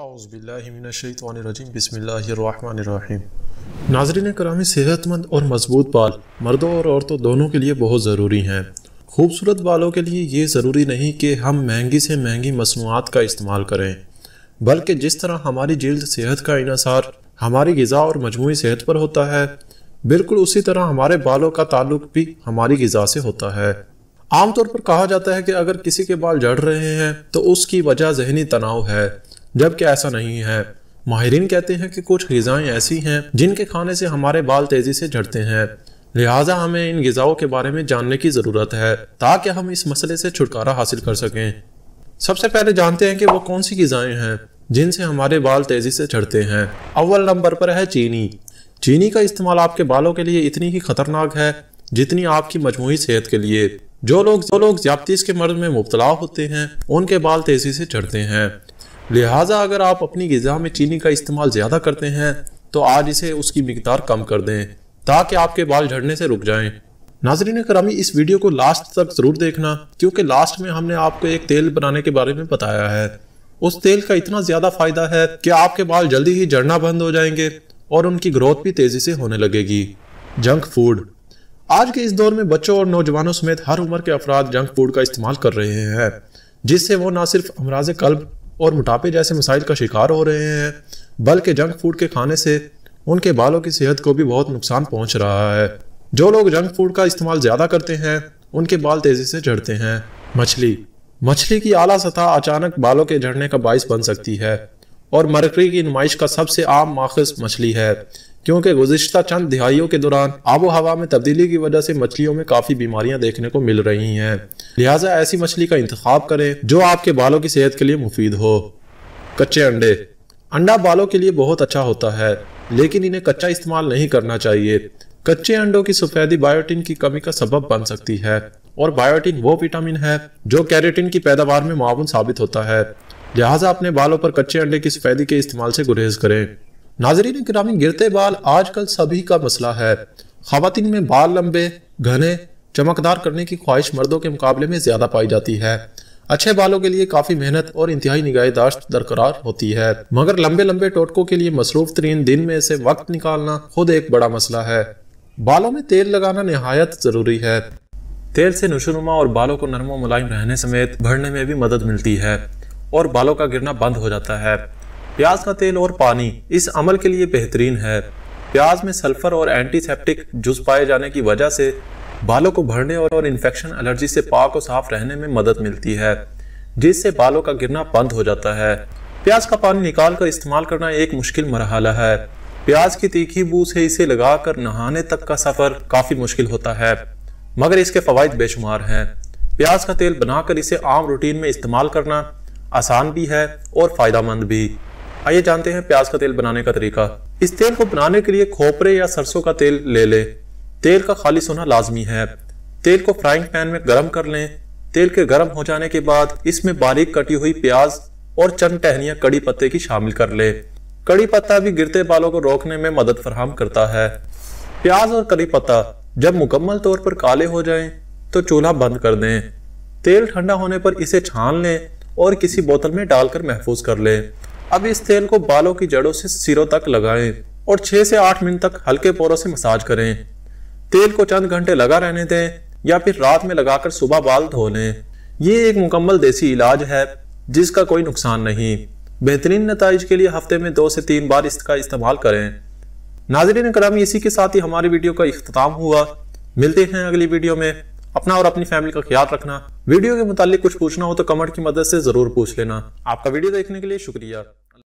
बसमीम नाजरीन करामी सेहतमंद और मजबूत बाल मर्दों और औरतों दोनों के लिए बहुत ज़रूरी हैं खूबसूरत बालों के लिए ये ज़रूरी नहीं कि हम महंगी से महंगी मसनूआत का इस्तेमाल करें बल्कि जिस तरह हमारी जल्द सेहत का इसार हमारी गज़ा और मजमू सेहत पर होता है बिल्कुल उसी तरह हमारे बालों का ताल्लुक भी हमारी गज़ा से होता है आमतौर पर कहा जाता है कि अगर किसी के बाल झड़ रहे हैं तो उसकी वजह जहनी तनाव है जबकि ऐसा नहीं है माहरीन कहते हैं कि कुछ गज़ाएँ ऐसी हैं जिनके खाने से हमारे बाल तेज़ी से झड़ते हैं लिहाजा हमें इन गज़ाओं के बारे में जानने की ज़रूरत है ताकि हम इस मसले से छुटकारा हासिल कर सकें सबसे पहले जानते हैं कि वो कौन सी गज़ाएँ हैं जिनसे हमारे बाल तेज़ी से झड़ते हैं अव्वल नंबर पर है चीनी चीनी का इस्तेमाल आपके बालों के लिए इतनी ही ख़तरनाक है जितनी आपकी मजमू सेहत के लिए जो लोग जो लोग ज्यादतीस के मर्द में मुबतला होते हैं उनके बाल तेज़ी से झड़ते हैं लिहाजा अगर आप अपनी गज़ा में चीनी का इस्तेमाल ज़्यादा करते हैं तो आज इसे उसकी मकदार कम कर दें ताकि आपके बाल झड़ने से रुक जाए नाजरीन करामी इस वीडियो को लास्ट तक ज़रूर देखना क्योंकि लास्ट में हमने आपको एक तेल बनाने के बारे में बताया है उस तेल का इतना ज़्यादा फ़ायदा है कि आपके बाल जल्दी ही झड़ना बंद हो जाएंगे और उनकी ग्रोथ भी तेज़ी से होने लगेगी जंक फूड आज के इस दौर में बच्चों और नौजवानों समेत हर उम्र के अफराद जंक फूड का इस्तेमाल कर रहे हैं जिससे वो ना सिर्फ अमराज कल्ब और मोटापे जैसे मसाइल का शिकार हो रहे हैं बल्कि जंक फूड के खाने से उनके बालों की सेहत को भी बहुत नुकसान पहुंच रहा है जो लोग जंक फूड का इस्तेमाल ज़्यादा करते हैं उनके बाल तेज़ी से झड़ते हैं मछली मछली की आला सतह अचानक बालों के झड़ने का बायस बन सकती है और मरकरी की नुमाइश का सबसे आम माखज मछली है क्योंकि गुजशत चंद दिहाइयों के दौरान आबो हवा में तब्दीली की वजह से मछलियों में काफ़ी बीमारियां देखने को मिल रही हैं लिहाजा ऐसी मछली का इंतजाम करें जो आपके बालों की सेहत के लिए मुफीद हो कच्चे अंडे अंडा बालों के लिए बहुत अच्छा होता है लेकिन इन्हें कच्चा इस्तेमाल नहीं करना चाहिए कच्चे अंडों की सफेदी बायोटिन की कमी का सबब बन सकती है और बायोटिन वो विटामिन है जो कैरेटिन की पैदावार में माउन साबित होता है लिहाजा अपने बालों पर कच्चे अंडे की सफेदी के इस्तेमाल से गुरेज करें नाजरीन करामी गिरते बाल आजकल सभी का मसला है खातिन में बाल लंबे घने चमकदार करने की ख्वाहिश मर्दों के मुकाबले में ज़्यादा पाई जाती है अच्छे बालों के लिए काफ़ी मेहनत और इंतहाई निगाहदाश्त दरकरार होती है मगर लंबे लंबे टोटकों के लिए मसरूफ तरीन दिन में से वक्त निकालना खुद एक बड़ा मसला है बालों में तेल लगाना नहायत ज़रूरी है तेल से नशोनुमा और बालों को नरम मुलायम रहने समेत भरने में भी मदद मिलती है और बालों का गिरना बंद हो जाता है प्याज का तेल और पानी इस अमल के लिए बेहतरीन है प्याज में सल्फर और एंटीसेप्टिक जूस पाए जाने की वजह से बालों को भरने और इन्फेक्शन एलर्जी से पाक और साफ रहने में मदद मिलती है जिससे बालों का गिरना बंद हो जाता है प्याज का पानी निकाल कर इस्तेमाल करना एक मुश्किल मरहला है प्याज की तीखी बू से इसे लगाकर नहाने तक का सफर काफी मुश्किल होता है मगर इसके फवायद बेशुमार हैं प्याज का तेल बनाकर इसे आम रूटीन में इस्तेमाल करना आसान भी है और फायदा मंद भी आइए जानते हैं प्याज का तेल बनाने का तरीका इस तेल को बनाने के लिए खोपरे या सरसों का तेल ले लें तेल का खालिश होना लाजमी है तेल को फ्राइंग पैन में गर्म कर लें तेल के गर्म हो जाने के बाद इसमें बारीक कटी हुई प्याज और चंद टहनिया कड़ी पत्ते की शामिल कर लें कड़ी पत्ता भी गिरते बालों को रोकने में मदद फरहम करता है प्याज और कड़ी पत्ता जब मुकम्मल तौर पर काले हो जाए तो चूल्हा बंद कर दें तेल ठंडा होने पर इसे छान लें और किसी बोतल में डालकर महफूज कर लें अब इस तेल को बालों की जड़ों से सिरों तक लगाएं और 6 से 8 मिनट तक हल्के पोरों से मसाज करें तेल को चंद घंटे लगा रहने दें या फिर रात में लगाकर सुबह बाल धो लें ये एक मुकम्मल देसी इलाज है जिसका कोई नुकसान नहीं बेहतरीन नतज के लिए हफ्ते में दो से तीन बार इसका इस्तेमाल करें नाजरीन करामी इसी के साथ ही हमारी वीडियो का अख्ताम हुआ मिलते हैं अगली वीडियो में अपना और अपनी फैमिली का ख्याल रखना वीडियो के मुतालिक कुछ पूछना हो तो कमेंट की मदद से जरूर पूछ लेना आपका वीडियो देखने के लिए शुक्रिया